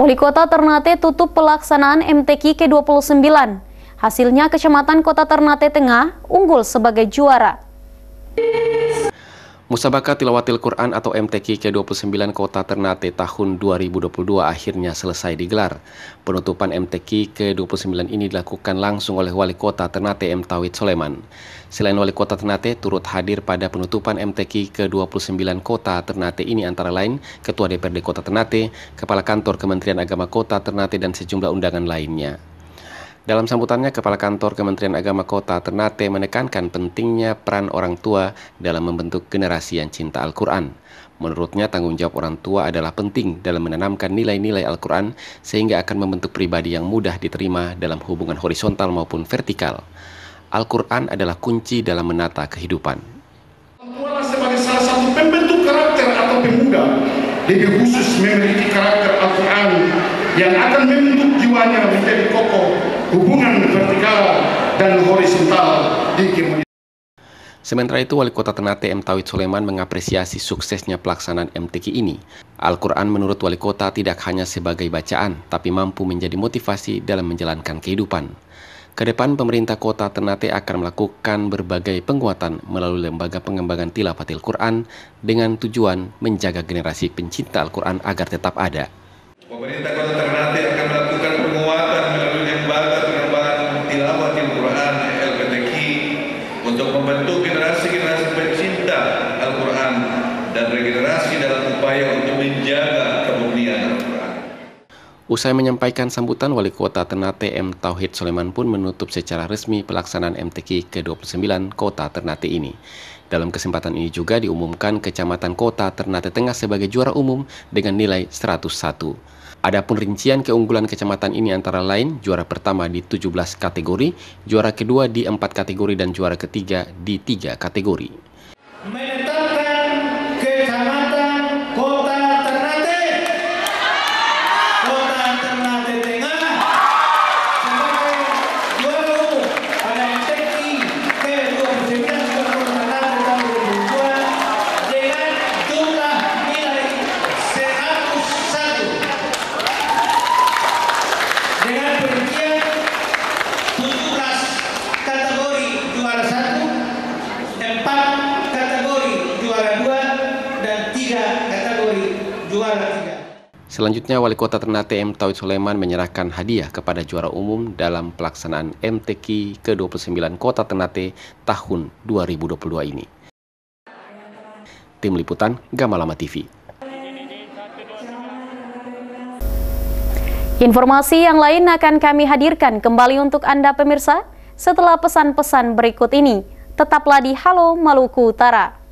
Wali Kota Ternate tutup pelaksanaan MTQ ke-29. Hasilnya Kecamatan Kota Ternate Tengah unggul sebagai juara. Musabaka Tilawatil Quran atau MTQ ke-29 Kota Ternate tahun 2022 akhirnya selesai digelar. Penutupan MTQ ke-29 ini dilakukan langsung oleh Wali Kota Ternate M. Tawid Soleman. Selain Wali Kota Ternate, turut hadir pada penutupan MTQ ke-29 Kota Ternate ini antara lain Ketua DPRD Kota Ternate, Kepala Kantor Kementerian Agama Kota Ternate, dan sejumlah undangan lainnya. Dalam sambutannya, Kepala Kantor Kementerian Agama Kota Ternate menekankan pentingnya peran orang tua dalam membentuk generasi yang cinta Al-Quran. Menurutnya, tanggung jawab orang tua adalah penting dalam menanamkan nilai-nilai Al-Quran sehingga akan membentuk pribadi yang mudah diterima dalam hubungan horizontal maupun vertikal. Al-Quran adalah kunci dalam menata kehidupan. sebagai salah satu pembentuk karakter atau pemuda, lebih khusus memiliki karakter Al-Quran yang akan membentuk jiwanya menjadi kokoh hubungan vertikal dan horizontal di kemudian. Sementara itu, Wali Kota Ternate M. Tawid Soleman mengapresiasi suksesnya pelaksanaan MTQ ini. Al-Quran menurut Wali Kota tidak hanya sebagai bacaan, tapi mampu menjadi motivasi dalam menjalankan kehidupan. Kedepan pemerintah kota Ternate akan melakukan berbagai penguatan melalui lembaga pengembangan tilafatil Quran dengan tujuan menjaga generasi pencinta Al-Quran agar tetap ada. Pemerintah membentuk generasi-generasi pencinta Al-Quran dan regenerasi dalam upaya untuk menjaga kemurnian Al-Quran. Usai menyampaikan sambutan Wali Kota Ternate M. Tauhid Soleman pun menutup secara resmi pelaksanaan MTQ ke-29 Kota Ternate ini. Dalam kesempatan ini juga diumumkan Kecamatan Kota Ternate Tengah sebagai juara umum dengan nilai 101. Adapun rincian keunggulan kecamatan ini antara lain juara pertama di 17 kategori, juara kedua di 4 kategori dan juara ketiga di 3 kategori. tiga kategori juara tiga. Selanjutnya, Wali Kota Ternate M. Tawid Soleman menyerahkan hadiah kepada juara umum dalam pelaksanaan MTQ ke-29 Kota Ternate tahun 2022 ini. Tim Liputan Gamalama TV. Informasi yang lain akan kami hadirkan kembali untuk Anda pemirsa setelah pesan-pesan berikut ini. Tetaplah di Halo Maluku Utara.